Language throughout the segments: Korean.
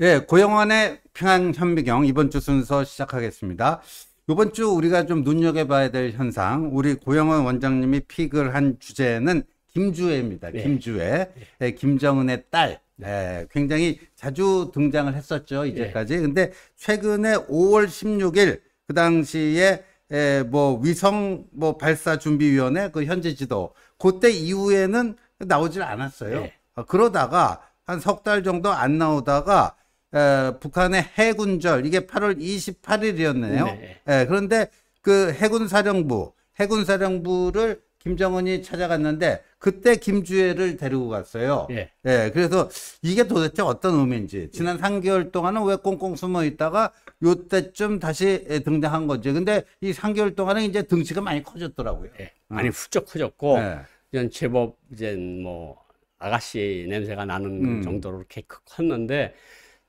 예, 고영원의 평양현미경 이번 주 순서 시작하겠습니다. 이번 주 우리가 좀 눈여겨봐야 될 현상, 우리 고영원 원장님이 픽을 한 주제는 김주애입니다. 네. 김주애, 네. 예, 김정은의 딸. 네, 굉장히 자주 등장을 했었죠 이제까지. 네. 근데 최근에 5월 16일 그 당시에 에, 예, 뭐 위성 뭐 발사 준비위원회 그 현재 지도 그때 이후에는 나오질 않았어요. 네. 어, 그러다가 한 석 달 정도 안 나오다가 에, 북한의 해군절 이게 8월 28일이었네요. 네. 예, 그런데 그 해군사령부 해군사령부를 김정은이 찾아갔는데 그때 김주애를 데리고 갔어요. 예. 예. 그래서 이게 도대체 어떤 의미인지 지난 예. 3개월 동안은 왜 꽁꽁 숨어 있다가 요때쯤 다시 등장한 건지. 근데 이 3개월 동안은 이제 등치가 많이 커졌더라고요. 예. 어. 많이 훌쩍 커졌고 예. 이제 제법 이제 뭐 아가씨 냄새가 나는 음. 정도로 이렇게 컸는데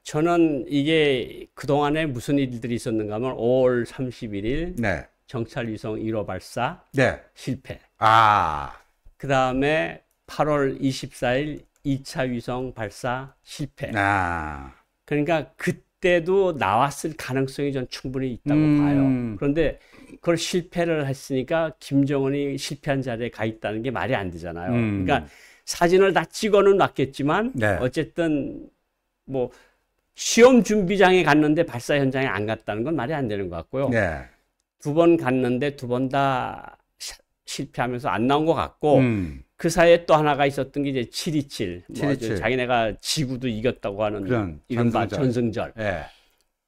저는 이게 그동안에 무슨 일들이 있었는가 하면 5월 31일 네. 정찰 위성 1호 발사 네. 실패. 아. 그다음에 8월 24일 2차 위성 발사 실패. 아. 그러니까 그때도 나왔을 가능성이 전 충분히 있다고 음. 봐요. 그런데 그걸 실패를 했으니까 김정은이 실패한 자리에 가 있다는 게 말이 안 되잖아요. 음. 그러니까 사진을 다 찍어는 놨겠지만 네. 어쨌든 뭐 시험 준비장에 갔는데 발사 현장에 안 갔다는 건 말이 안 되는 것 같고요. 네. 두번 갔는데 두 번 다 실패하면서 안 나온 것 같고 음. 그 사이에 또 하나가 있었던 게 이제 727. 727. 뭐 자기네가 지구도 이겼다고 하는 이른바 전승절. 네.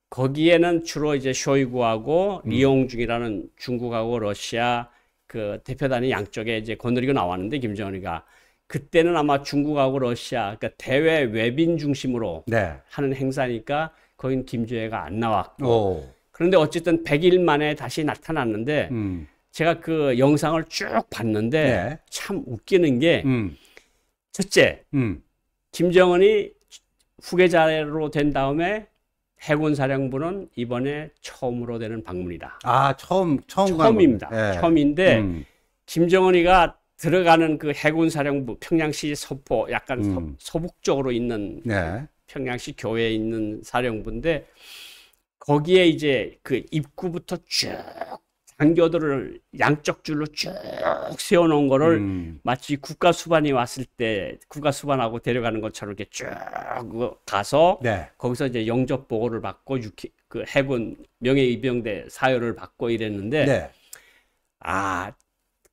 거기에는 주로 이제 쇼이구하고 음. 리용중이라는 중국하고 러시아 그 대표단이 양쪽에 이제 거느리고 나왔는데 김정은이가 그때는 아마 중국하고 러시아 그러니까 대외 외빈 중심으로 네. 하는 행사니까 거긴 김주혜가안 나왔고 오. 그런데 어쨌든 100일 만에 다시 나타났는데 음. 제가 그 영상을 쭉 봤는데 네. 참 웃기는 게 음. 첫째 음. 김정은이 후계자로 된 다음에 해군 사령부는 이번에 처음으로 되는 방문이다. 아 처음 처음 처음입니다. 네. 처음인데 음. 김정은이가 들어가는 그 해군사령부 평양시 서포 약간 음. 서, 북 쪽으로 있는 네. 평양시 교회에 있는 사령부인데 거기에 이제 그 입구부터 쭉 장교들을 양쪽 줄로 쭉 세워놓은 거를 음. 마치 국가수반이 왔을 때 국가수반하고 데려가는 것처럼 이렇게 쭉 가서 네. 거기서 이제 영접 보고를 받고 육해, 그 해군 명예입병대 사열을 받고 이랬는데 네. 아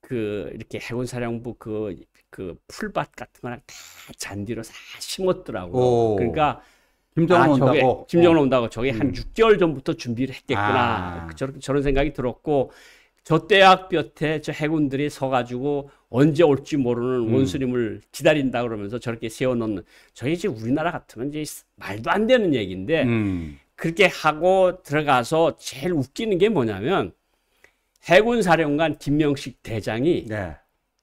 그 이렇게 해군 사령부 그그 그 풀밭 같은 거랑 다 잔디로 다 심었더라고. 요 그러니까 김정은 아, 저게, 온다고. 김정은 어. 온다고 저게 음. 한 6개월 전부터 준비를 했겠구나. 아. 저런 저런 생각이 들었고 저 대학볕에 저 해군들이 서가지고 언제 올지 모르는 음. 원수님을 기다린다 그러면서 저렇게 세워놓는 저게 이제 우리나라 같으면 이제 말도 안 되는 얘기인데 음. 그렇게 하고 들어가서 제일 웃기는 게 뭐냐면 해군사령관 김명식 대장이 네.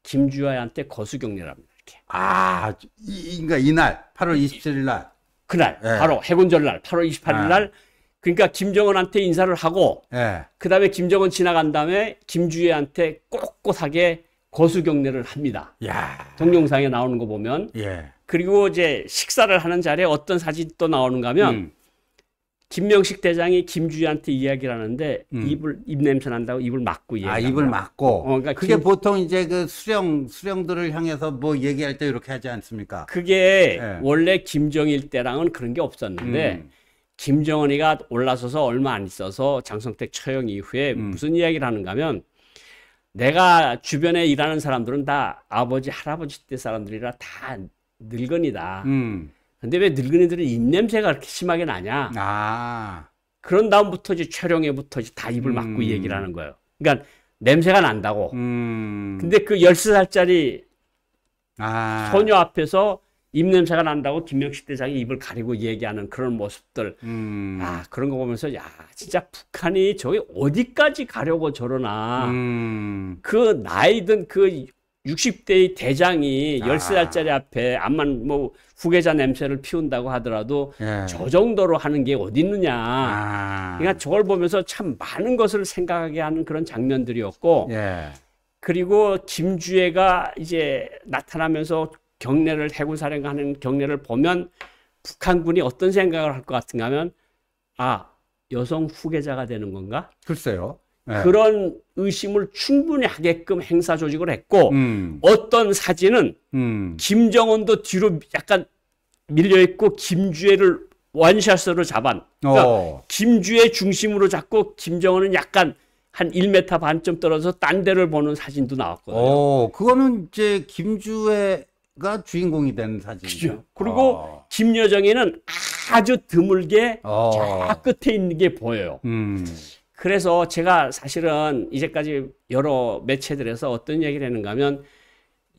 김주하한테 거수경례를 합니다. 이렇게. 아, 이, 그러니까 이날 8월 27일 날. 그날 네. 바로 해군절날 8월 28일 날. 그러니까 김정은한테 인사를 하고 네. 그다음에 김정은 지나간 다음에 김주혜한테 꼿꼿하게 거수경례를 합니다. 야. 동영상에 나오는 거 보면. 예. 그리고 이제 식사를 하는 자리에 어떤 사진이 또 나오는가 하면 음. 김명식 대장이 김주희한테 이야기를 하는데 음. 입을 입 냄새 난다고 입을 막고 얘기아 입을 막고. 어, 그러니까 그게 김, 보통 이제 그 수령 수령들을 향해서 뭐 얘기할 때 이렇게 하지 않습니까? 그게 네. 원래 김정일 때랑은 그런 게 없었는데 음. 김정은이가 올라서서 얼마 안 있어서 장성택 처형 이후에 음. 무슨 이야기를 하는가 하면 내가 주변에 일하는 사람들은 다 아버지 할아버지 때 사람들이라 다 늙은이다. 음. 근데 왜 늙은이들은 입냄새가 그렇게 심하게 나냐? 아. 그런 다음부터 이제 촬영에부터 이제 다 입을 막고 음. 얘기를 하는 거예요. 그러니까 냄새가 난다고. 음. 근데 그 13살짜리 아. 소녀 앞에서 입냄새가 난다고 김명식 대장이 입을 가리고 얘기하는 그런 모습들. 음. 아, 그런 거 보면서, 야, 진짜 북한이 저기 어디까지 가려고 저러나. 음. 그 나이든 그 60대의 대장이 13살짜리 아. 앞에 암만 뭐 후계자 냄새를 피운다고 하더라도 예. 저 정도로 하는 게 어디 있느냐. 아. 그러니까 저걸 보면서 참 많은 것을 생각하게 하는 그런 장면들이었고 예. 그리고 김주애가 이제 나타나면서 경례를 해군사령관하는 경례를 보면 북한군이 어떤 생각을 할 것 같은가 하면 아 여성 후계자가 되는 건가? 글쎄요. 네. 그런 의심을 충분히 하게끔 행사 조직을 했고 음. 어떤 사진은 음. 김정은도 뒤로 약간 밀려 있고 김주애를 원샷으로 잡은 그러니까 어. 김주애 중심으로 잡고 김정은은 약간 한 1m 반쯤 떨어져딴 데를 보는 사진도 나왔거든요. 어, 그거는 이제 김주애가 주인공이 된 사진이죠. 그리고 어. 김여정에는 아주 드물게 어. 끝에 있는 게 보여요. 음. 그래서 제가 사실은 이제까지 여러 매체들에서 어떤 얘기를 했는가 하면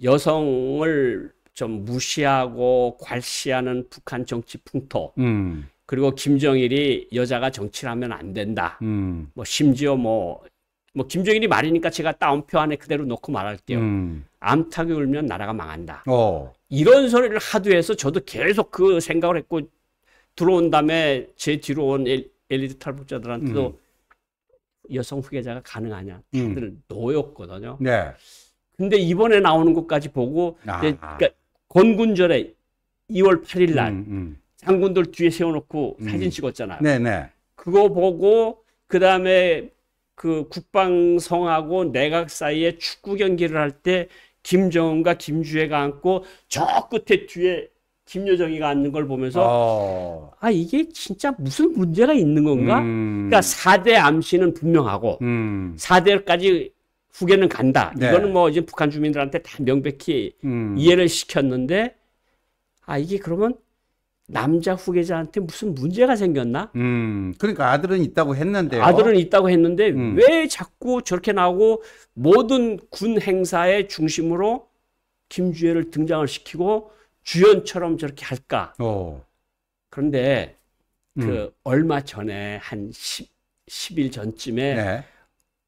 여성을 좀 무시하고 괄시하는 북한 정치 풍토. 음. 그리고 김정일이 여자가 정치를 하면 안 된다. 음. 뭐 심지어 뭐, 뭐 김정일이 말이니까 제가 따옴표 안에 그대로 놓고 말할게요. 음. 암탉이 울면 나라가 망한다. 어. 이런 소리를 하도 해서 저도 계속 그 생각을 했고 들어온 다음에 제 뒤로 온 엘리트 탈북자들한테도 음. 여성 후계자가 가능하냐 음. 다들 음. 노였거든요. 네. 근데 이번에 나오는 것까지 보고 아. 그러니까 권군절에 2월 8일 날 음, 음. 장군들 뒤에 세워놓고 음. 사진 찍었잖아요. 네네. 네. 그거 보고 그 다음에 그 국방성하고 내각 사이에 축구 경기를 할 때 김정은과 김주애가 앉고 저 끝에 뒤에 김여정이가 앉는 걸 보면서 어. 아 이게 진짜 무슨 문제가 있는 건가? 음. 그러니까 4대 암시는 분명하고 음. 4대까지 후계는 간다. 네. 이거는 뭐 이제 북한 주민들한테 다 명백히 음. 이해를 시켰는데 아 이게 그러면 남자 후계자한테 무슨 문제가 생겼나? 음, 그러니까 아들은 있다고 했는데 아들은 있다고 했는데 음. 왜 자꾸 저렇게 나오고 모든 군 행사의 중심으로 김주혜를 등장을 시키고 주연처럼 저렇게 할까? 오. 어. 그런데 그 음. 얼마 전에 한 10, 10일 전쯤에 네.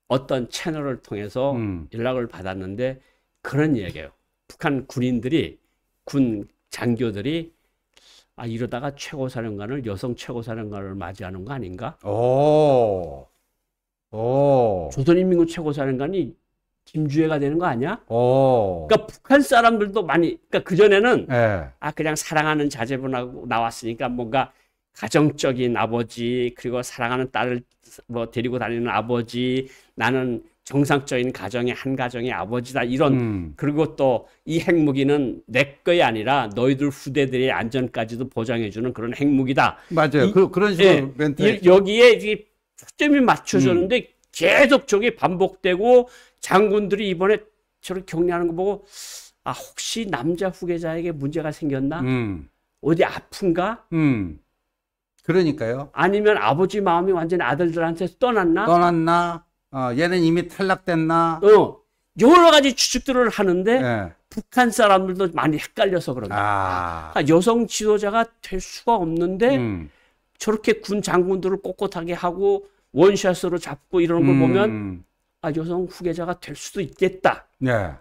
어떤 채널을 통해서 음. 연락을 받았는데 그런 이야기예요 북한 군인들이 군 장교들이 아 이러다가 최고사령관을 여성 최고사령관을 맞이하는 거 아닌가? 오. 어. 오. 어. 조선인민군 최고사령관이 김주혜가 되는 거 아니야? 오. 어. 그러니까 북한 사람들도 많이 그러니까 그 전에는 네. 예. 아 그냥 사랑하는 자제분하고 나왔으니까 뭔가 가정적인 아버지 그리고 사랑하는 딸을 뭐 데리고 다니는 아버지 나는 정상적인 가정의 한 가정의 아버지다 이런 음. 그리고 또 이 핵무기는 내 거이 아니라 너희들 후대들의 안전까지도 보장해주는 그런 핵무기다. 맞아요. 이, 그, 런 식으로 예, 멘트. 여기에 이게 초점이 맞춰졌는데 음. 계속 적이 반복되고 장군들이 이번에 저를 격리하는 거 보고 아 혹시 남자 후계자에게 문제가 생겼나? 음. 어디 아픈가? 음. 그러니까요. 아니면 아버지 마음이 완전히 아들들한테 떠났나? 떠났나? 어, 얘는 이미 탈락됐나? 어. 여러 가지 추측들을 하는데 네. 북한 사람들도 많이 헷갈려서 그런다. 아. 그러니까 여성 지도자가 될 수가 없는데 음. 저렇게 군 장군들을 꼿꼿하게 하고 원샷으로 잡고 이런걸 음. 보면 아 여성 후계자가 될 수도 있겠다. 네.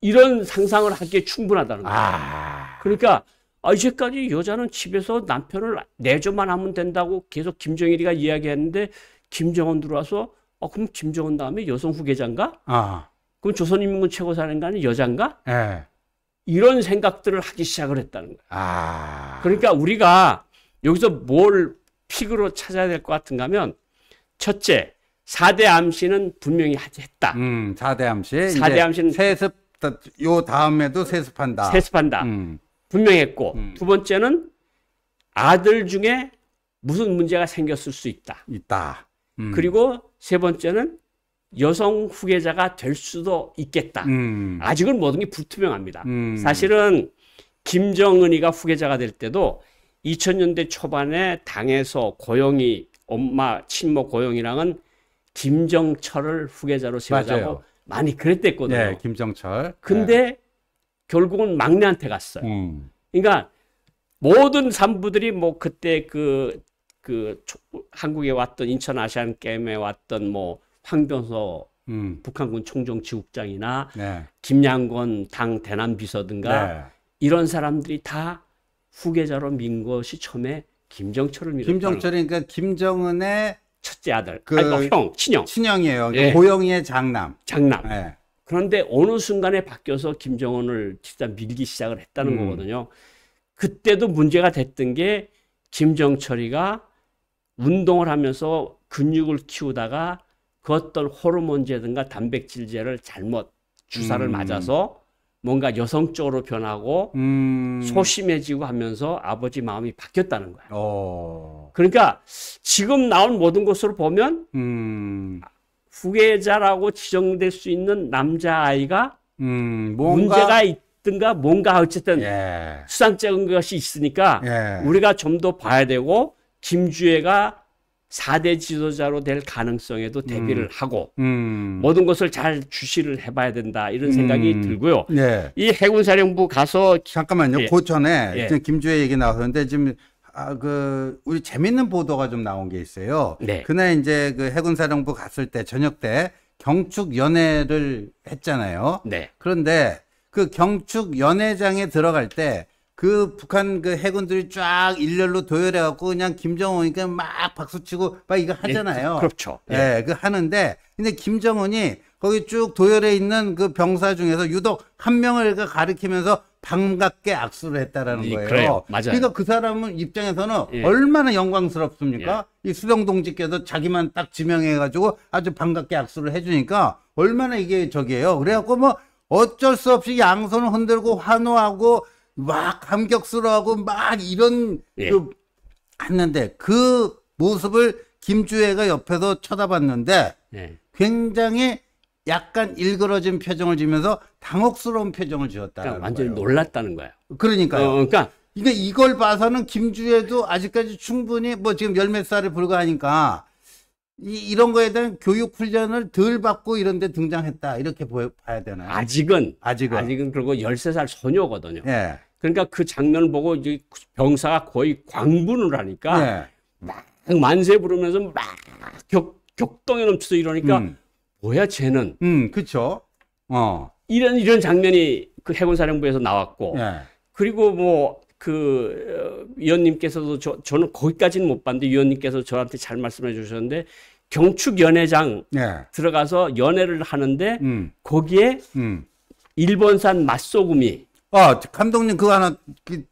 이런 상상을 하기에 충분하다는 거예요. 아. 그러니까 아, 이제까지 여자는 집에서 남편을 내조만 하면 된다고 계속 김정일이가 이야기했는데 김정은 들어와서 어 그럼 김정은 다음에 여성 후계자인가? 아. 그럼 조선인민군 최고사령관은 여잔가? 네. 이런 생각들을 하기 시작을 했다는 거예요. 아. 그러니까 우리가 여기서 뭘 픽으로 찾아야 될 것 같은가 하면 첫째, 4대 암시는 분명히 했다. 음, 4대 암시. 4대 암시는 세습 요 다음에도 세습한다. 세습한다. 음. 분명히 했고 음. 두 번째는 아들 중에 무슨 문제가 생겼을 수 있다. 있다. 음. 그리고 세 번째는 여성 후계자가 될 수도 있겠다. 음. 아직은 모든 게 불투명합니다. 음. 사실은 김정은이가 후계자가 될 때도 2000년대 초반에 당에서 고용이 엄마 친모 고용이랑은 김정철을 후계자로 세우자고 맞아요. 많이 그랬댔거든요. 네, 김정철. 근데 네. 결국은 막내한테 갔어요. 음. 그러니까 모든 산부들이 뭐 그때 그, 그 한국에 왔던 인천 아시안 게임에 왔던 뭐 황병서 음. 북한군 총정 지국장이나 네. 김양권 당 대남 비서든가 네. 이런 사람들이 다 후계자로 민 것이 처음에 김정철을 믿었다. 김정철이 그러니까 김정은의 첫째 아들. 그 아니, 뭐 형, 친형. 친형이에요. 그러니까 예. 고영희의 장남. 장남. 예. 그런데 어느 순간에 바뀌어서 김정은을 일단 밀기 시작을 했다는 음. 거거든요. 그때도 문제가 됐던 게 김정철이가 운동을 하면서 근육을 키우다가 그 어떤 호르몬제든가 단백질제를 잘못 주사를 음. 맞아서 뭔가 여성쪽으로 변하고 음... 소심해지고 하면서 아버지 마음이 바뀌었다는 거예요. 어... 그러니까 지금 나온 모든 것으로 보면 음... 후계자라고 지정될 수 있는 남자 아이가 음... 뭔가... 문제가 있든가 뭔가 어쨌든 예... 수상적인 것이 있으니까 예... 우리가 좀 더 봐야 되고 김주애가 4대 지도자로 될 가능성에도 대비를 음. 하고 음. 모든 것을 잘 주시를 해봐야 된다 이런 생각이 음. 들고요. 네. 이 해군사령부 가서 잠깐만요. 예. 그 전에 예. 김주혜 얘기 나왔는데 지금 아, 그 우리 재밌는 보도가 좀 나온 게 있어요. 네. 그날 이제 그 해군사령부 갔을 때 저녁 때 경축 연회를 했잖아요. 네. 그런데 그 경축 연회장에 들어갈 때그 북한 그 해군들이 쫙 일렬로 도열해갖고 그냥 김정은이니까 막 박수치고 막 이거 예, 하잖아요. 예, 그렇죠. 예, 예, 그 하는데 근데 김정은이 거기 쭉 도열해 있는 그 병사 중에서 유독 한 명을 그 가리키면서 반갑게 악수를 했다라는 예, 거예요. 그래요. 맞아요. 그러니까 그 사람은 입장에서는 예. 얼마나 영광스럽습니까? 예. 이 수령 동지께서 자기만 딱 지명해가지고 아주 반갑게 악수를 해주니까 얼마나 이게 저기예요. 그래갖고 뭐 어쩔 수 없이 양손을 흔들고 환호하고 막 감격스러워하고 막 이런 예. 그 했는데 그 모습을 김주애가 옆에서 쳐다봤는데 예. 굉장히 약간 일그러진 표정을 지면서 당혹스러운 표정을 지었다. 그러니까 완전히 거예요. 놀랐다는 거예요. 그러니까요. 어, 그러니까 이게 이걸 봐서는 김주애도 아직까지 충분히 뭐 지금 열 몇 살에 불과하니까 이, 이런 거에 대한 교육 훈련을 덜 받고 이런 데 등장했다. 이렇게 보여, 봐야 되나요? 아직은 아직은 아직은 그리고 열세 살 소녀거든요. 예. 그러니까 그 장면을 보고 이제 병사가 거의 광분을 하니까 네. 막 만세 부르면서 막 격, 격동에 넘쳐서 이러니까 음. 뭐야 쟤는. 음, 그렇죠. 어. 이런 이런 장면이 그 해군사령부에서 나왔고 네. 그리고 뭐. 그 어, 위원님께서도 저, 저는 거기까지는 못 봤는데 위원님께서 저한테 잘 말씀해 주셨는데 경축 연회장 네. 들어가서 연회를 하는데 음. 거기에 음. 일본산 맛소금이 어, 감독님 그거 하나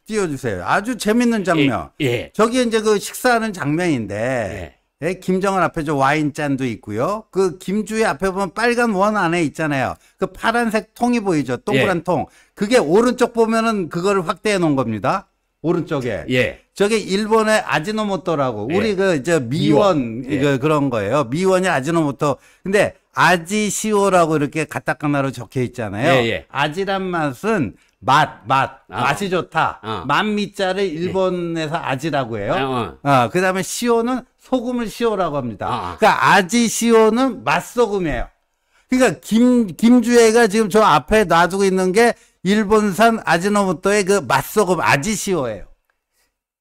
띄워주세요. 아주 재밌는 장면. 예. 예. 저기 이제 그 식사하는 장면인데, 예. 예 김정은 앞에 저 와인잔도 있고요. 그 김주희 앞에 보면 빨간 원 안에 있잖아요. 그 파란색 통이 보이죠. 동그란 예. 통. 그게 오른쪽 보면은 그거를 확대해 놓은 겁니다. 오른쪽에. 예. 저게 일본의 아지노모토라고. 예. 우리 그, 이제 미원, 그, 그런 거예요. 미원이 아지노모토. 근데 아지시오라고 이렇게 가타카나로 적혀 있잖아요. 아지란 맛은 맛, 맛, 어. 맛이 좋다. 어. 맛미자를 예. 일본에서 아지라고 해요. 아, 어, 어. 그 다음에 시오는 소금을 시오라고 합니다. 아, 그니까 아지 시오는 맛소금이에요. 그니까 김, 김주애가 지금 저 앞에 놔두고 있는 게 일본산 아지노모토의 그 맛소금 아지시오예요.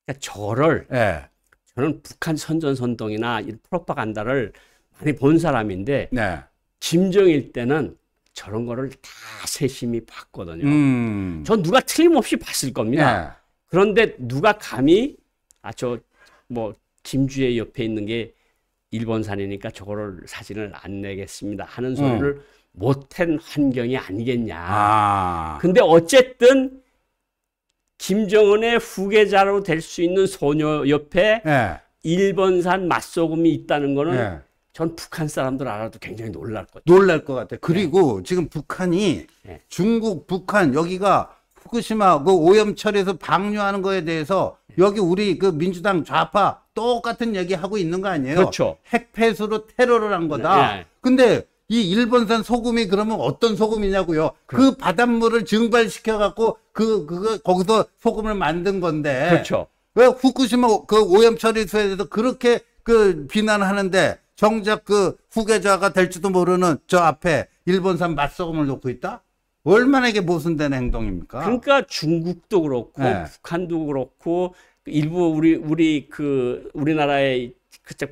그니까 저를 예. 저는 북한 선전선동이나 이 프로파간다를 많이 본 사람인데 네. 김정일 때는 저런 거를 다 세심히 봤거든요. 음. 전 누가 틀림없이 봤을 겁니다. 예. 그런데 누가 감히 아 저 뭐 김주혜 옆에 있는 게 일본산이니까 저거를 사진을 안 내겠습니다 하는 음. 소리를 음. 못한 환경이 아니겠냐. 아. 근데 어쨌든 김정은의 후계자로 될 수 있는 소녀 옆에 예. 일본산 맛소금이 있다는 거는 예. 전 북한 사람들 알아도 굉장히 놀랄 것 같아요. 놀랄 것 같아요. 네. 그리고 네. 지금 북한이 네. 중국, 북한 여기가 후쿠시마 그 오염 처에서 방류하는 거에 대해서 네. 여기 우리 그 민주당 좌파 똑같은 얘기 하고 있는 거 아니에요? 그렇죠. 핵폐수로 테러를 한 거다. 네. 네. 근데 이 일본산 소금이 그러면 어떤 소금이냐고요? 그 그렇죠. 그 바닷물을 증발시켜 갖고 그그 거기서 소금을 만든 건데. 그렇죠. 왜 후쿠시마 그 오염 처리소에 대해서 그렇게 그 비난하는데 정작 그 후계자가 될지도 모르는 저 앞에 일본산 맞소금을 놓고 있다? 얼마나 이게 모순된 행동입니까? 그러니까 중국도 그렇고 네. 북한도 그렇고 일부 우리 우리 그 우리나라의 그저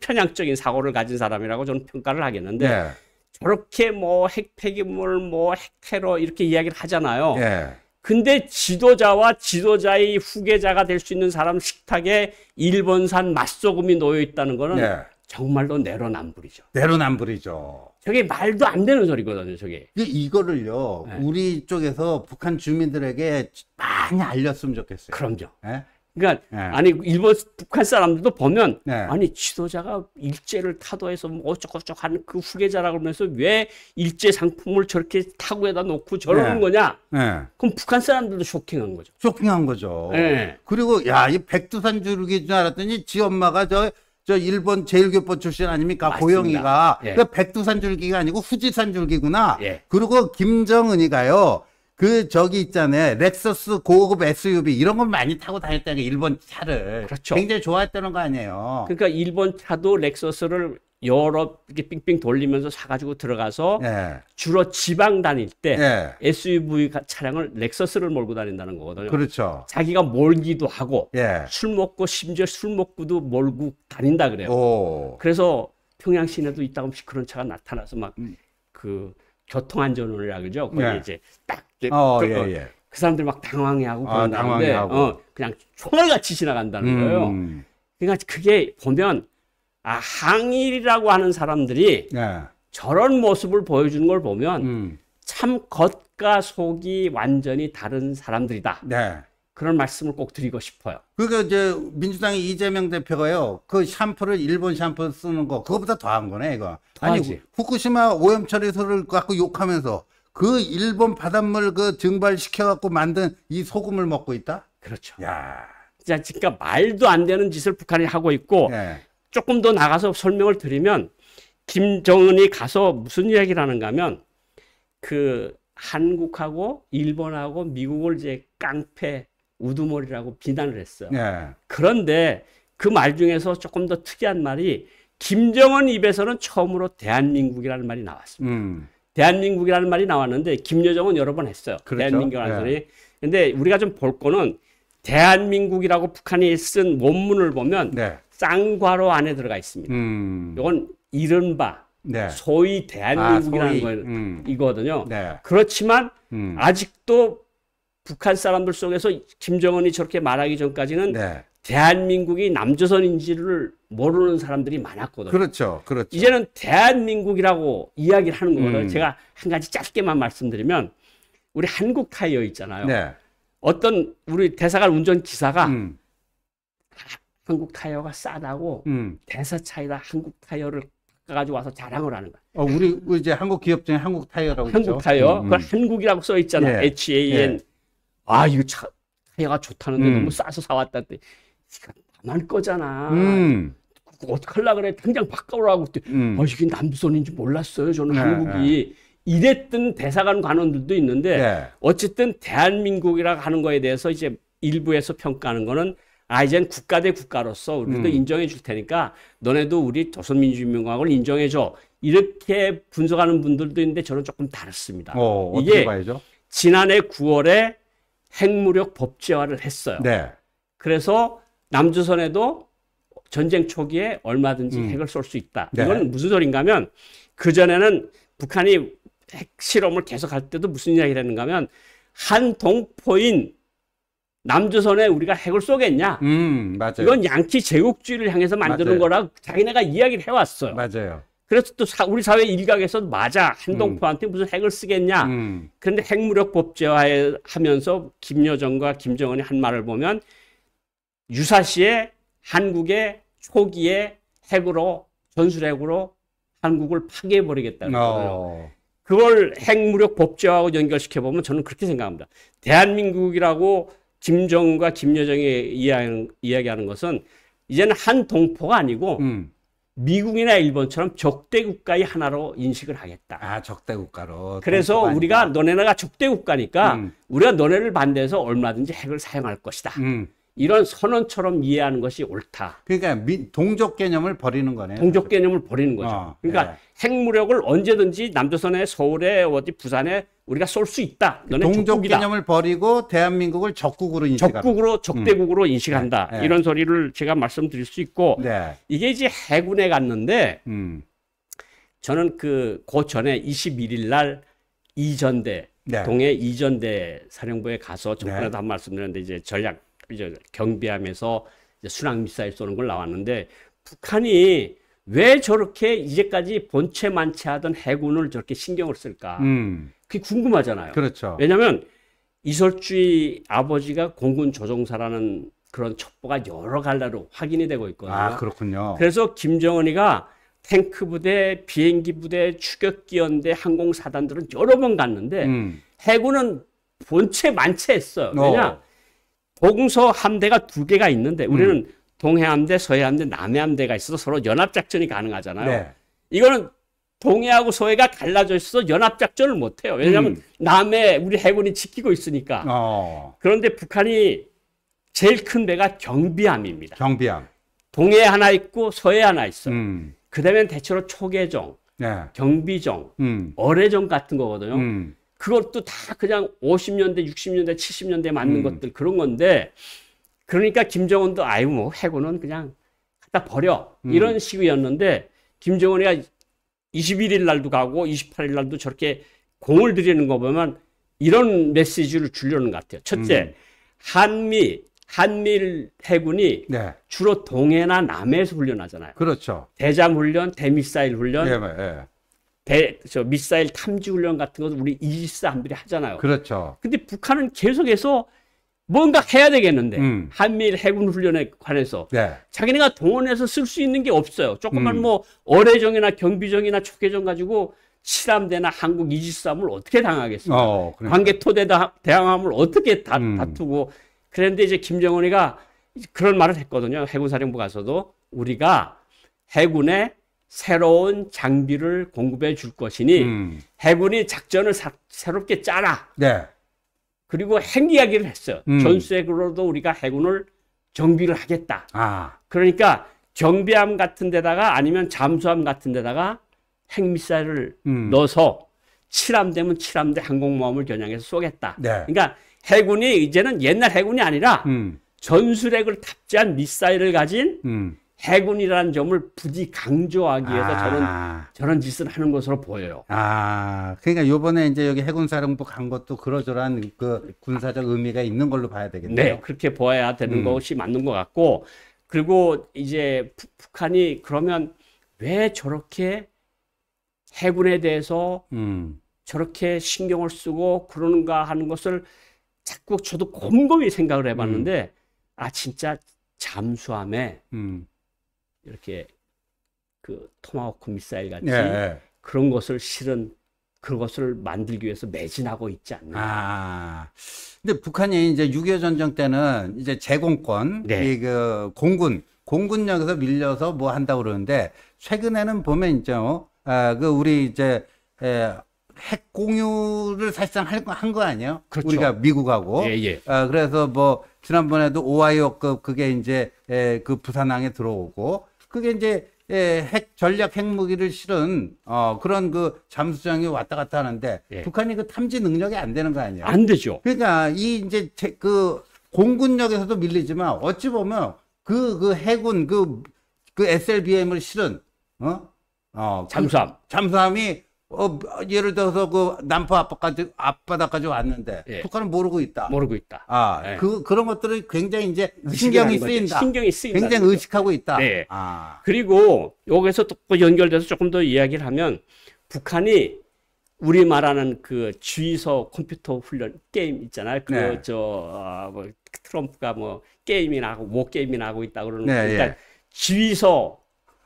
편향적인 사고를 가진 사람이라고 저는 평가를 하겠는데 네. 저렇게 뭐 핵폐기물 뭐 핵테러 이렇게 이야기를 하잖아요. 네. 근데 지도자와 지도자의 후계자가 될 수 있는 사람 식탁에 일본산 맛소금이 놓여 있다는 거는 네. 정말로 내로남불이죠. 내로남불이죠. 저게 말도 안 되는 소리거든요, 저게. 이거를요, 네. 우리 쪽에서 북한 주민들에게 많이 알렸으면 좋겠어요. 그럼요. 네? 그러니까 네. 아니 일본 북한 사람들도 보면 네. 아니 지도자가 일제를 타도해서 뭐 어쩌고저쩌고 하는 그 후계자라 그러면서 왜 일제 상품을 저렇게 타고에다 놓고 저러는 네. 거냐? 네. 그럼 북한 사람들도 쇼킹한 거죠. 쇼킹한 거죠. 네. 그리고 야이 백두산 주르기줄 알았더니 지 엄마가 저저 일본 제일교포 출신 아닙니까? 맞습니다. 고영이가. 예. 그러니까 백두산 줄기가 아니고 후지산 줄기구나. 예. 그리고 김정은이가요. 그 저기 있잖아요. 렉서스 고급 SUV 이런 걸 많이 타고 다녔다는 게 일본 차를 그렇죠. 굉장히 좋아했다는 거 아니에요. 그러니까 일본 차도 렉서스를 여러 이렇게 빙빙 돌리면서 사가지고 들어가서 예. 주로 지방 다닐 때 예. SUV 차량을 렉서스를 몰고 다닌다는 거거든요. 그렇죠. 자기가 몰기도 하고 예. 술 먹고 심지어 술 먹고도 몰고 다닌다 그래요. 오. 그래서 평양 시내도 이따금씩 그런 차가 나타나서 막그 음. 그 교통안전원이라 그러죠. 거기 예. 이제 딱 이제 어, 그, 예, 어, 예. 그 사람들 막 당황해하고 아, 그런데 어, 그냥 총알같이 지나간다는 음. 거예요. 그러니까 그게 보면 아 항일이라고 하는 사람들이 예. 저런 모습을 보여주는 걸 보면 음. 참 겉과 속이 완전히 다른 사람들이다. 네. 그런 말씀을 꼭 드리고 싶어요. 그러니까 이제 민주당의 이재명 대표가요. 그 샴푸를 일본 샴푸 쓰는 거 그거보다 더한 거네 이거. 더하지. 후쿠시마 오염 처리소를 갖고 욕하면서 그 일본 바닷물 그 증발시켜 갖고 만든 이 소금을 먹고 있다. 그렇죠. 야. 진짜 그러 말도 안 되는 짓을 북한이 하고 있고 네. 조금 더 나가서 설명을 드리면 김정은이 가서 무슨 이야기를 하는가 하면 그 한국하고 일본하고 미국을 이제 깡패 우두머리라고 비난을 했어요. 네. 그런데 그 말 중에서 조금 더 특이한 말이 김정은 입에서는 처음으로 대한민국이라는 말이 나왔습니다. 음. 대한민국이라는 말이 나왔는데 김여정은 여러 번 했어요. 그렇죠? 대한민국이라는 말이. 네. 근데 우리가 좀 볼 거는 대한민국이라고 북한이 쓴 원문을 보면 네. 쌍괄호 안에 들어가 있습니다. 음. 이건 이른바 네. 소위 대한민국이라는 아, 소위. 음. 이거거든요. 네. 그렇지만 음. 아직도 북한 사람들 속에서 김정은이 저렇게 말하기 전까지는 네. 대한민국이 남조선인지를 모르는 사람들이 많았거든요. 그렇죠. 그렇죠. 이제는 대한민국이라고 이야기를 하는 거거든요. 음. 제가 한 가지 짧게만 말씀드리면 우리 한국 타이어 있잖아요. 네. 어떤 우리 대사관 운전 기사가 음. 한국 타이어가 싸다고 음. 대사 차이다 한국 타이어를 가지고 와서 자랑을 하는 거야. 어, 우리 그 이제 한국 기업 중에 한국 타이어라고 한국 있죠. 한국 타이어. 음, 음, 그걸 한국이라고 써 있잖아. 예. H A N 예. 아 이거 차, 차가 좋다는데 음. 너무 싸서 사왔다때데 니가 나만 거잖아. 음. 그거 어떡할라 그래. 당장 바꿔오라고. 음. 어 이게 남조선인지 몰랐어요. 저는 네, 한국이. 네. 이랬던 대사관 관원들도 있는데 네. 어쨌든 대한민국이라고 하는 거에 대해서 이제 일부에서 평가하는 거는 아 이젠 국가 대 국가로서 우리도 음. 인정해 줄 테니까 너네도 우리 조선민주주의민공화국을 인정해 줘 이렇게 분석하는 분들도 있는데 저는 조금 다릅니다. 어, 이게 지난해 9월에 핵무력 법제화를 했어요. 네. 그래서 남조선에도 전쟁 초기에 얼마든지 음. 핵을 쏠 수 있다. 네. 이건 무슨 소린가 하면 그전에는 북한이 핵 실험을 계속할 때도 무슨 이야기를 했는가 하면 한 동포인 남조선에 우리가 핵을 쏘겠냐? 음, 맞아요. 이건 양키 제국주의를 향해서 만드는 맞아요. 거라고 자기네가 이야기를 해왔어요. 맞아요. 그래서 또 사, 우리 사회 일각에서 맞아 한동포한테 음. 무슨 핵을 쓰겠냐. 음. 그런데 핵무력 법제화하면서 김여정과 김정은이 한 말을 보면 유사시에 한국의 초기에 핵으로 전술핵으로 한국을 파괴해 버리겠다는 어. 거예요. 그걸 핵무력 법제화하고 연결시켜 보면 저는 그렇게 생각합니다. 대한민국이라고 김정은과 김여정이 이야기하 이야기하는 것은 이제는 한 동포가 아니고 음. 미국이나 일본처럼 적대 국가의 하나로 인식을 하겠다. 아, 적대 국가로. 그래서 우리가 너네가 나 적대 국가니까 음. 우리가 너네를 반대해서 얼마든지 핵을 사용할 것이다. 음. 이런 선언처럼 이해하는 것이 옳다. 그러니까 동족 개념을 버리는 거네요. 동족 사실. 개념을 버리는 거죠. 어, 그러니까 네. 핵무력을 언제든지 남조선에 서울에 어디 부산에 우리가 쏠 수 있다. 너네 동족 적국이다. 개념을 버리고 대한민국을 적국으로 인식한다. 적국으로 적대국으로 음. 인식한다. 네. 이런 소리를 제가 말씀드릴 수 있고 네. 이게 이제 해군에 갔는데 음. 저는 그, 고 전에 21일 날 이전대 네. 동해 이전대 사령부에 가서 정권에도 네. 한 말씀드렸는데 이제 전략 이제 경비함에서 이제 순항 미사일 쏘는 걸 나왔는데 북한이 왜 저렇게 이제까지 본체 만체하던 해군을 저렇게 신경을 쓸까? 음. 그게 궁금하잖아요. 그렇죠. 왜냐하면 이설주의 아버지가 공군 조종사라는 그런 첩보가 여러 갈래로 확인이 되고 있거든요. 아 그렇군요. 그래서 김정은이가 탱크 부대, 비행기 부대, 추격기 연대, 항공사단들은 여러 번 갔는데 음. 해군은 본체 만체했어요. 왜냐 어. 보 동서 함대가 두 개가 있는데 음. 우리는 음. 동해함대, 서해함대, 남해함대가 있어서 서로 연합작전이 가능하잖아요. 네. 이거는 동해하고 서해가 갈라져 있어서 연합작전을 못해요. 왜냐하면 음. 남해 우리 해군이 지키고 있으니까. 어. 그런데 북한이 제일 큰 배가 경비함입니다. 경비함. 동해 하나 있고 서해 하나 있어 음. 그다음에 대체로 초계정 네. 경비정 음. 어뢰정 같은 거거든요. 음. 그것도 다 그냥 50년대, 60년대, 70년대 맞는 음. 것들 그런 건데 그러니까 김정은도 아유 뭐 해군은 그냥 갖다 버려 음. 이런 식이었는데 김정은이가 21일 날도 가고 28일 날도 저렇게 공을 들이는 거 보면 이런 메시지를 주려는 것 같아요. 첫째, 음. 한미 한미일 해군이 네. 주로 동해나 남해에서 훈련하잖아요. 그렇죠. 대잠 훈련, 대미사일 훈련, 예, 예. 대, 저 미사일 탐지 훈련 같은 것을 우리 이지스 함들이 하잖아요. 그렇죠. 근데 북한은 계속해서 뭔가 해야 되겠는데 음. 한미일 해군 훈련에 관해서 네. 자기네가 동원해서 쓸 수 있는 게 없어요. 조금만 음. 뭐 어뢰정이나 경비정이나 초계정 가지고 칠함대나 한국 이지스함을 어떻게 당하겠습니까? 어, 그러니까. 관계 토대 다 대항함을 어떻게 다, 음. 다투고 그런데 이제 김정은이가 그런 말을 했거든요. 해군 사령부 가서도 우리가 해군의 새로운 장비를 공급해 줄 것이니 음. 해군이 작전을 사, 새롭게 짜라. 네. 그리고 핵 이야기를 했어 음. 전수핵으로도 우리가 해군을 정비를 하겠다. 아. 그러니까 경비함 같은 데다가 아니면 잠수함 같은 데다가 핵미사일을 음. 넣어서 칠함되면 칠함대 항공모함을 겨냥해서 쏘겠다. 네. 그러니까 해군이 이제는 옛날 해군이 아니라 음. 전술핵을 탑재한 미사일을 가진 음. 해군이라는 점을 부디 강조하기 위해서 아. 저는 저런 짓을 하는 것으로 보여요. 아, 그러니까 요번에 이제 여기 해군사령부 간 것도 그러저러그 군사적 의미가 있는 걸로 봐야 되겠네요. 네, 그렇게 보아야 되는 음. 것이 맞는 것 같고, 그리고 이제 북한이 그러면 왜 저렇게 해군에 대해서 음. 저렇게 신경을 쓰고 그러는가 하는 것을 자꾸 저도 곰곰이 생각을 해봤는데, 음. 아, 진짜 잠수함에 음. 이렇게 그 토마호크 미사일 같이 예. 예. 그런 것을 실은 그것을 만들기 위해서 매진하고 있지 않나. 아. 근데 북한이 이제 6.25 전쟁 때는 이제 제공권, 네. 이그 공군, 공군력에서 밀려서 뭐 한다고 그러는데 최근에는 보면 이제 어, 아, 그 우리 이제 에, 핵 공유를 사실상 한 거 아니에요? 그렇죠. 우리가 미국하고. 예, 예. 아, 그래서 뭐 지난번에도 오하이오급 그게 이제 에, 그 부산항에 들어오고 그게 이제 예, 핵 전략 핵무기를 실은 어, 그런 그 잠수정이 왔다 갔다 하는데 예. 북한이 그 탐지 능력이 안 되는 거 아니에요? 안 되죠. 그러니까 이 이제 그 공군력에서도 밀리지만 어찌 보면 그그 그 해군 그그 그, 그 SLBM을 실은 어? 어 그 잠수함 잠수함이 어, 예를 들어서 그 남포 앞바까지, 앞바다까지 왔는데 예. 북한은 모르고 있다. 모르고 있다. 아, 예. 그, 그런 것들이 굉장히 이제 신경이 쓰인다. 신경이 쓰인다. 굉장히 그렇죠. 의식하고 있다. 네. 아. 그리고 여기서 또 그 연결돼서 조금 더 이야기를 하면 북한이 우리 말하는 그 주의서 컴퓨터 훈련 게임 있잖아요. 그저 네. 어, 아, 뭐 트럼프가 뭐 게임이나 하고 뭐 게임이나 하고 있다 그러는 네, 그 예. 일단 예. 주의서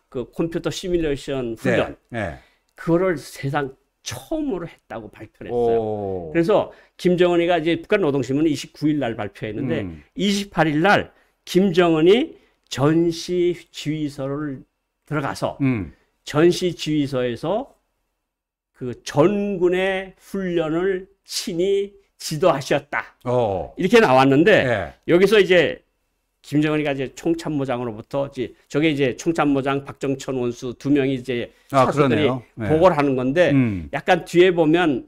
그 컴퓨터 시뮬레이션 네, 훈련. 네. 그거를 세상 처음으로 했다고 발표를 했어요. 그래서 김정은이가 이제 북한 노동신문 29일 날 발표했는데 음. 28일 날 김정은이 전시 지휘서를 들어가서 음. 전시 지휘서에서 그 전군의 훈련을 친히 지도하셨다. 오. 어. 이렇게 나왔는데 예. 여기서 이제 김정은이가 이제 총참모장으로부터 이제 저게 이제 총참모장 박정천 원수 두 명이 이제 차수들이 아, 네. 보고를 하는 건데 음. 약간 뒤에 보면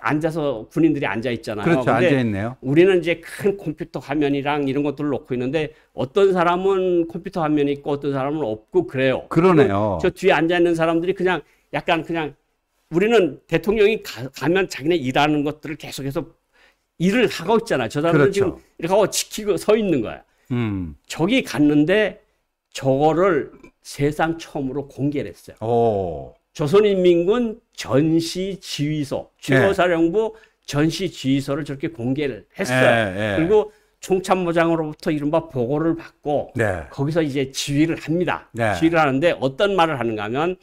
앉아서 군인들이 앉아 있잖아요. 그렇죠. 앉아 있네요. 우리는 이제 큰 컴퓨터 화면이랑 이런 것들을 놓고 있는데 어떤 사람은 컴퓨터 화면이 있고 어떤 사람은 없고 그래요. 그러네요. 저 뒤에 앉아 있는 사람들이 그냥 약간 그냥 우리는 대통령이 가, 가면 자기네 일하는 것들을 계속해서 일을 하고 있잖아. 저 사람들은 그렇죠. 지금 이렇게 하고 지키고 서 있는 거야. 음. 저기 갔는데 저거를 세상 처음으로 공개를 했어요. 오. 어. 조선인민군 전시지휘소, 주거사령부 예. 전시지휘소를 저렇게 공개를 했어요. 예, 예. 그리고 총참모장으로부터 이른바 보고를 받고 네. 거기서 이제 지휘를 합니다. 네. 지휘를 하는데 어떤 말을 하는가 하면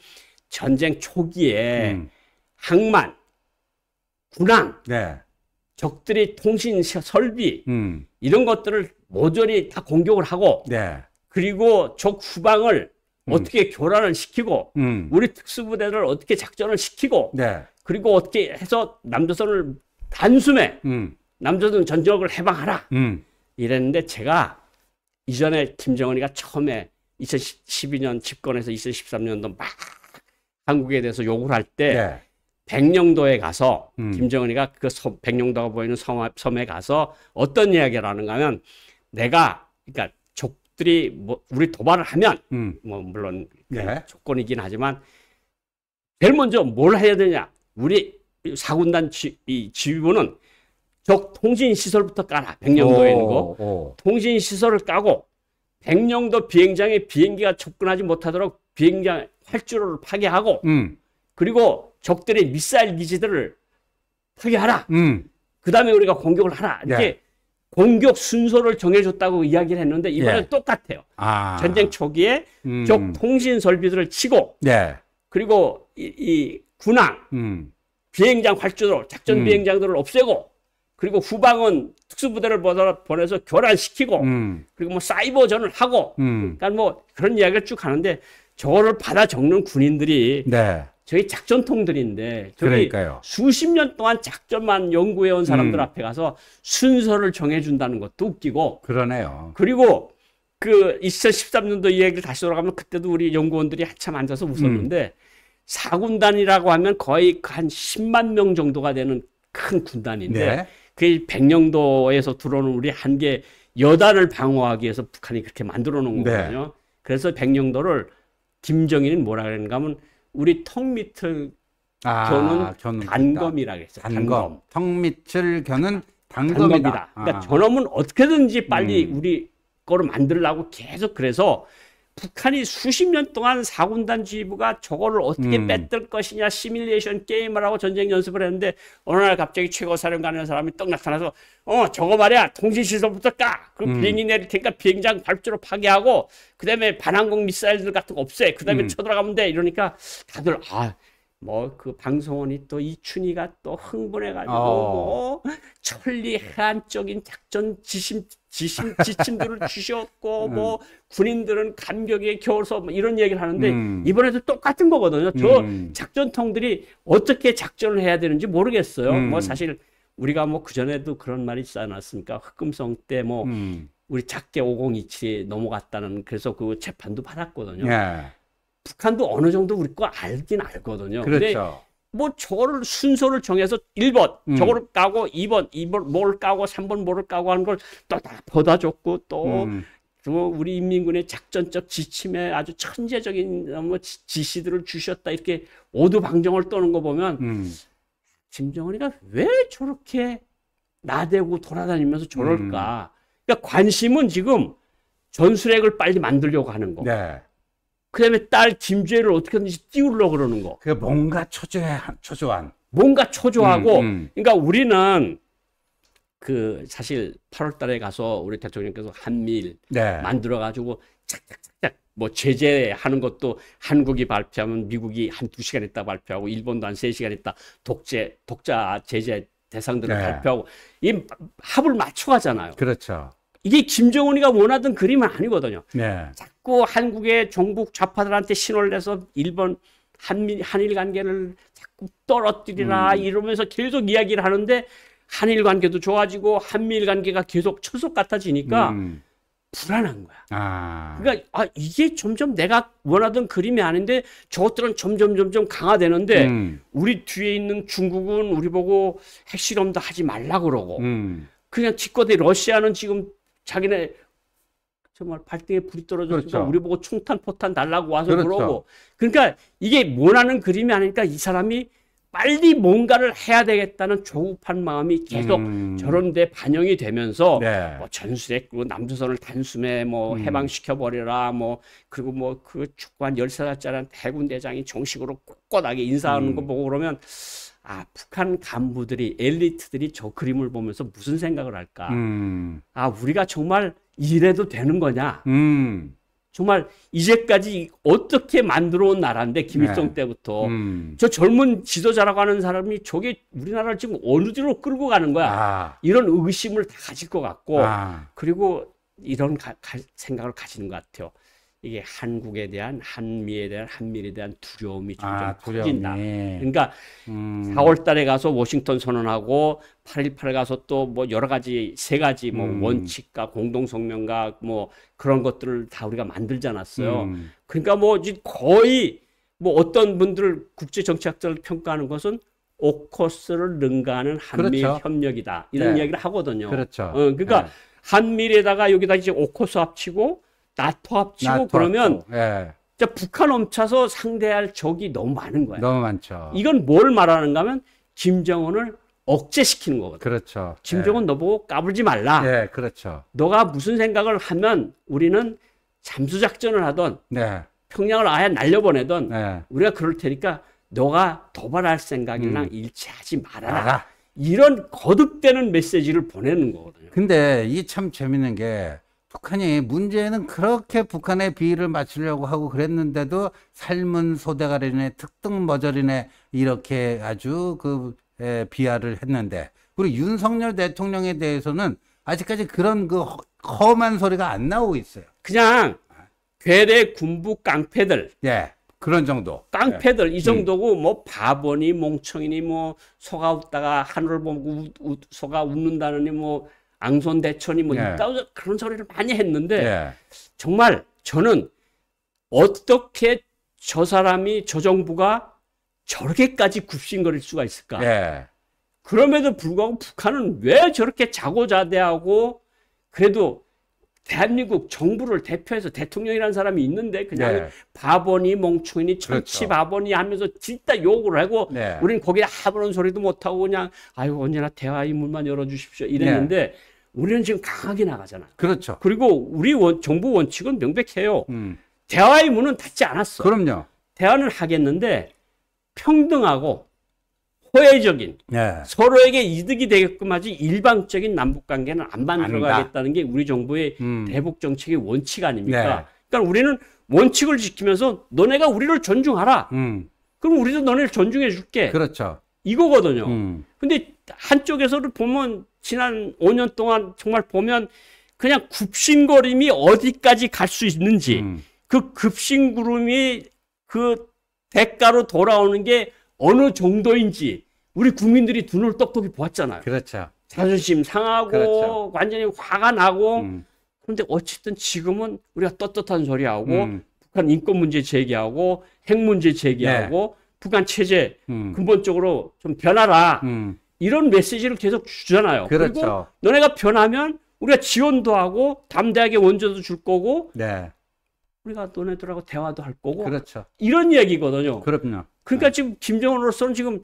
전쟁 초기에 음. 항만, 군항, 네. 적들의 통신 설비 음. 이런 것들을 모조리 다 공격을 하고 네. 그리고 적 후방을 음. 어떻게 교란을 시키고 음. 우리 특수부대를 어떻게 작전을 시키고 네. 그리고 어떻게 해서 남조선을 단숨에 음. 남조선 전적을 해방하라 음. 이랬는데 제가 이전에 김정은이가 처음에 2012년 집권해서 2013년도 막 한국에 대해서 욕을 할때 네. 백령도에 가서 음. 김정은이가 그 섬, 백령도가 보이는 섬, 섬에 가서 어떤 이야기를 하는가 하면 내가 그러니까 족들이뭐 우리 도발을 하면 음. 뭐 물론 그 네. 조건이긴 하지만 제일 먼저 뭘 해야 되냐 우리 사군단 지, 휘 지휘부는 적 통신 시설부터 깔아 백령도에 있는 거 오. 통신 시설을 까고 백령도 비행장에 비행기가 접근하지 못하도록 비행장 활주로를 파괴하고 음. 그리고 적들의 미사일 기지들을 포기하라 음. 그 다음에 우리가 공격을 하라. 이렇게 예. 공격 순서를 정해줬다고 이야기를 했는데 이번엔 예. 똑같아요. 아. 전쟁 초기에 음. 적 통신 설비들을 치고 예. 그리고 이, 이 군항 음. 비행장 활주로 작전 음. 비행장들을 없애고 그리고 후방은 특수부대를 보내서 교란시키고 음. 그리고 뭐 사이버전을 하고 음. 그러니까 뭐 그런 이야기를 쭉 하는데 저거를 받아 적는 군인들이 네. 저희 작전통들인데 저희 그러니까요. 수십 년 동안 작전만 연구해 온 사람들 음. 앞에 가서 순서를 정해 준다는 것도 웃기고 그러네요. 그리고 그 2013년도 이야기를 다시 돌아가면 그때도 우리 연구원들이 한참 앉아서 웃었는데 음. 사군단이라고 음. 하면 거의 한 10만 명 정도가 되는 큰 군단인데 네. 그게 백령도에서 들어오는 우리 한계 여단을 방어하기 위해서 북한이 그렇게 만들어 놓은 네. 거거든요. 네. 그래서 백령도를 김정일은 뭐라 그랬는가 하면 우리 턱 밑을 아, 겨는 단검이라고 했어요. 단검. 턱 밑을 겨는 단검이다. 단검이다. 그러니까 아. 저놈은 어떻게든지 빨리 음. 우리 거를 만들라고 계속 그래서 북한이 수십 년 동안 사군단 지휘부가 저거를 어떻게 음. 뺏을 것이냐 시뮬레이션 게임을 하고 전쟁 연습을 했는데 어느 날 갑자기 최고사령관이라는 사람이 떡 나타나서 어 저거 말이야 통신시설부터 까그럼 음. 비행기 내릴 테니까 비행장 발주로 파괴하고 그다음에 반항공 미사일들 같은 거 없애 그다음에 음. 쳐들어가면 돼 이러니까 다들 아 뭐 그 방송원이 또 이춘희가 또 흥분해가지고 어. 뭐 천리해안적인 작전 지심 지심, 지침들을 네. 주셨고 음. 뭐 군인들은 감격에 겨워서 뭐 이런 얘기를 하는데 음. 이번에도 똑같은 거거든요. 저 음. 작전통들이 어떻게 작전을 해야 되는지 모르겠어요. 뭐 음. 사실 우리가 뭐 그전에도 그런 말이 있지 않았습니까? 흑금성 때뭐 음. 우리 작게 5 0 2 7 넘어갔다는 그래서 그 재판도 받았거든요. 예. 북한도 어느 정도 우리 거 알긴 알거든요. 그렇죠. 뭐 저를 순서를 정해서 1번 음. 저거를 까고 2번 2번 뭘 까고 3번 뭐를 까고 하는 걸 또 다 보다 줬고 또 음. 그 뭐 우리 인민군의 작전적 지침에 아주 천재적인 뭐 지시들을 주셨다 이렇게 오두방정을 떠는 거 보면 음. 김정은이가 왜 저렇게 나대고 돌아다니면서 저럴까? 음. 그러니까 관심은 지금 전술핵을 빨리 만들려고 하는 거. 네. 그 다음에 딸 김주혜를 어떻게든지 띄우려고 그러는 거. 그 뭔가 초조한, 초조한. 뭔가 초조하고, 음, 음. 그러니까 우리는 그 사실 8월 달에 가서 우리 대통령께서 한미일 네. 만들어가지고 착착착착 뭐 제재하는 것도 한국이 발표하면 미국이 한 두시간 있다 발표하고 일본도 한 세시간 있다 독재, 독자 제재 대상들을 네. 발표하고 이 합을 맞춰가잖아요. 그렇죠. 이게 김정은이가 원하던 그림은 아니거든요. 네. 자꾸 한국의 종북 좌파들한테 신호를 내서 일본 한미 한일 관계를 자꾸 떨어뜨리라 음. 이러면서 계속 이야기를 하는데 한일 관계도 좋아지고 한미일 관계가 계속 초속 같아지니까 음. 불안한 거야. 아. 그러니까 아 이게 점점 내가 원하던 그림이 아닌데 저것들은 점점 점점 강화되는데 음. 우리 뒤에 있는 중국은 우리 보고 핵실험도 하지 말라 그러고 음. 그냥 기껏해 러시아는 지금 자기네 정말 발등에 불이 떨어져서 그렇죠. 우리 보고 총탄 포탄 날라고 와서 그렇죠. 그러고 그러니까 이게 원하는 그림이 아니니까 이 사람이 빨리 뭔가를 해야 되겠다는 조급한 마음이 계속 음. 저런데 반영이 되면서 네. 뭐 전술핵 그 남조선을 단숨에 뭐 음. 해방시켜 버리라뭐 그리고 뭐 그 축구한 열세 살짜리 대군 대장이 정식으로 꼿꼿하게 인사하는 음. 거 보고 그러면 아 북한 간부들이 엘리트들이 저 그림을 보면서 무슨 생각을 할까? 음. 아 우리가 정말 이래도 되는 거냐? 음. 정말 이제까지 어떻게 만들어온 나라인데 김일성 네. 때부터 음. 저 젊은 지도자라고 하는 사람이 저게 우리나라를 지금 어느 뒤로 끌고 가는 거야? 아. 이런 의심을 가질 것 같고 아. 그리고 이런 가, 가, 생각을 가지는 것 같아요. 이게 한국에 대한 한미에 대한 한미에 대한 두려움이 아, 점점 아, 커진다. 그러니까 음. 4월달에 가서 워싱턴 선언하고 8.18 가서 또 뭐 여러 가지 세 가지 뭐 음. 원칙과 공동 성명과 뭐 그런 것들을 다 우리가 만들지 않았어요. 음. 그러니까 뭐 거의 뭐 어떤 분들 국제 정치학자를 평가하는 것은 오커스를 능가하는 한미 그렇죠. 협력이다 이런 네. 이야기를 하거든요. 그렇죠. 어, 그러니까 네. 한미에다가 여기다 이제 오커스 합치고 나토 합치고 나토 그러면 예. 진짜 북한 엄차서 상대할 적이 너무 많은 거예요. 너무 많죠. 이건 뭘 말하는가 하면 김정은을 억제시키는 거거든요. 그렇죠. 김정은 예. 너보고 까불지 말라. 예, 그렇죠. 너가 무슨 생각을 하면 우리는 잠수작전을 하던 네. 평양을 아예 날려보내던 네. 우리가 그럴 테니까 너가 도발할 생각이랑 음. 일치하지 말아라. 알아. 이런 거듭되는 메시지를 보내는 거거든요. 근데 이 참 재밌는 게 북한이 문제는 그렇게 북한의 비위를 맞추려고 하고 그랬는데도 삶은 소대가리네 특등 머저리네 이렇게 아주 그 에, 비하를 했는데 그리고 윤석열 대통령에 대해서는 아직까지 그런 그 험한 소리가 안 나오고 있어요. 그냥 괴뢰 군부 깡패들. 예. 그런 정도. 깡패들 예. 이 정도고 음. 뭐 바보니 멍청이니 뭐 소가 웃다가 하늘 을 보고 우, 우, 소가 웃는다느니 뭐 앙손대천이 뭐 예. 있다 그런 소리를 많이 했는데 예. 정말 저는 어떻게 저 사람이 저 정부가 저렇게까지 굽신거릴 수가 있을까? 예. 그럼에도 불구하고 북한은 왜 저렇게 자고자대하고 그래도 대한민국 정부를 대표해서 대통령이라는 사람이 있는데 그냥 네. 바보니 멍청이니 정치 그렇죠. 바보니 하면서 진짜 욕을 하고 네. 우린 거기에 아무런 소리도 못하고 그냥 아유 언제나 대화 의문만 열어주십시오 이랬는데 네. 우리는 지금 강하게 나가잖아요. 그렇죠. 그리고 우리 원, 정부 원칙은 명백해요. 음. 대화의 문은 닫지 않았어. 그럼요. 대화는 하겠는데 평등하고 호혜적인 네. 서로에게 이득이 되게끔 하지 일방적인 남북 관계는 안 만들어 가겠다는 게 우리 정부의 음. 대북 정책의 원칙 아닙니까? 네. 그러니까 우리는 원칙을 지키면서 너네가 우리를 존중하라. 음. 그럼 우리도 너네를 존중해 줄게. 그렇죠. 이거거든요. 음. 근데 한쪽에서도 보면 지난 5년 동안 정말 보면 그냥 굽신거림이 어디까지 갈 수 있는지 음. 그 급신구름이 그 대가로 돌아오는 게 어느 정도인지 우리 국민들이 눈을 똑똑히 보았잖아요. 그렇죠. 자존심 상하고 그렇죠. 완전히 화가 나고 음. 그런데 어쨌든 지금은 우리가 떳떳한 소리하고 음. 북한 인권 문제 제기하고 핵 문제 제기하고 네. 북한 체제 음. 근본적으로 좀 변하라. 음. 이런 메시지를 계속 주잖아요. 그렇죠. 그리고 너네가 변하면 우리가 지원도 하고 담대하게 원조도 줄 거고 네. 우리가 너네들하고 대화도 할 거고 그렇죠. 이런 얘기거든요 그럼요. 그러니까 네. 지금 김정은으로서는 지금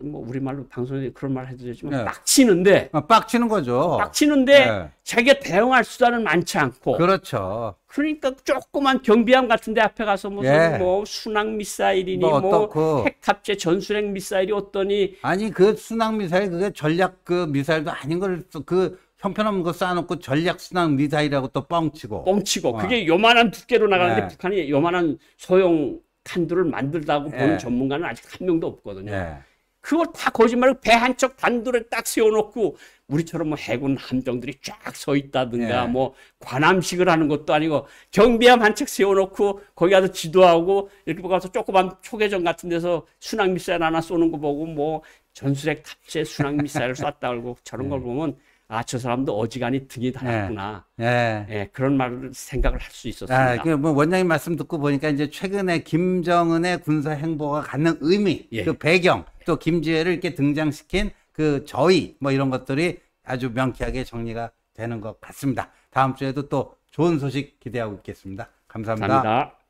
뭐 우리말로 방송에 그런 말 해도 되지만 네. 빡치는데 아, 빡치는 거죠. 빡치는데 네. 자기가 대응할 수단은 많지 않고 그렇죠. 그러니까 조그만 경비함 같은데 앞에 가서 무슨 예. 뭐 순항 미사일이니 뭐, 뭐 핵탑재 전술핵 미사일이 어떠니 아니 그 순항 미사일 그게 전략 그 미사일도 아닌 걸 그 형편없는 거 쌓아놓고 전략 순항 미사일이라고 또 뻥치고 뻥치고 어. 그게 요만한 두께로 나가는데 네. 북한이 요만한 소형 칸두를 만들다고 보는 예. 전문가는 아직 한 명도 없거든요. 예. 그걸 다 거짓말을 배한 척 단도를 딱 세워놓고 우리처럼 뭐 해군 함정들이 쫙 서 있다든가 예. 뭐 관함식을 하는 것도 아니고 경비함 한 척 세워놓고 거기 가서 지도하고 이렇게 가서 조그만 초계전 같은 데서 순항 미사일 하나 쏘는 거 보고 뭐 전술핵 탑재 순항 미사일을 쐈다 고 저런 예. 걸 네. 보면 아, 저 사람도 어지간히 등이 달았구나. 네. 예. 예. 그런 말을 생각을 할 수 있었습니다. 아, 그 뭐 원장님 말씀 듣고 보니까 이제 최근에 김정은의 군사 행보가 갖는 의미, 예. 그 배경, 또 김지혜를 이렇게 등장시킨 그 저희 뭐 이런 것들이 아주 명쾌하게 정리가 되는 것 같습니다. 다음 주에도 또 좋은 소식 기대하고 있겠습니다 감사합니다. 감사합니다.